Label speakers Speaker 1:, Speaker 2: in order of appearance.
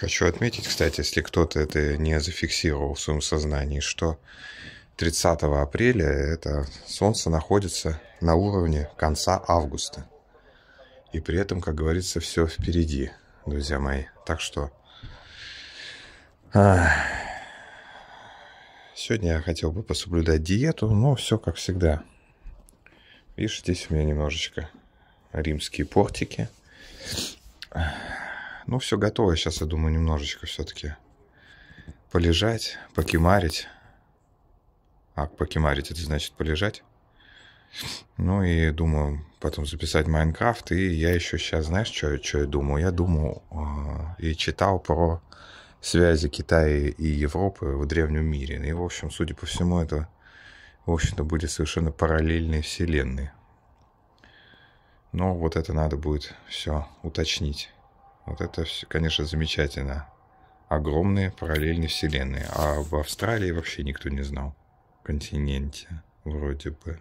Speaker 1: Хочу отметить, кстати, если кто-то это не зафиксировал в своем сознании, что 30 апреля это Солнце находится на уровне конца августа. И при этом, как говорится, все впереди, друзья мои. Так что сегодня я хотел бы пособлюдать диету, но все как всегда. Видишь, здесь у меня немножечко римские портики. Ну, все готово. Сейчас, я думаю, немножечко все-таки полежать, покемарить. А, покемарить, это значит полежать. Ну и думаю, потом записать Майнкрафт. И я еще сейчас, знаешь, что, что я думаю? Я думал э, а, и читал про связи Китая и Европы в древнем мире. И, в общем, судя по всему, это, в общем-то, были совершенно параллельные вселенные. Но ну, вот это надо будет все уточнить. Вот это, все, конечно, замечательно. Огромные параллельные вселенные. А в Австралии вообще никто не знал. Континенте вроде бы.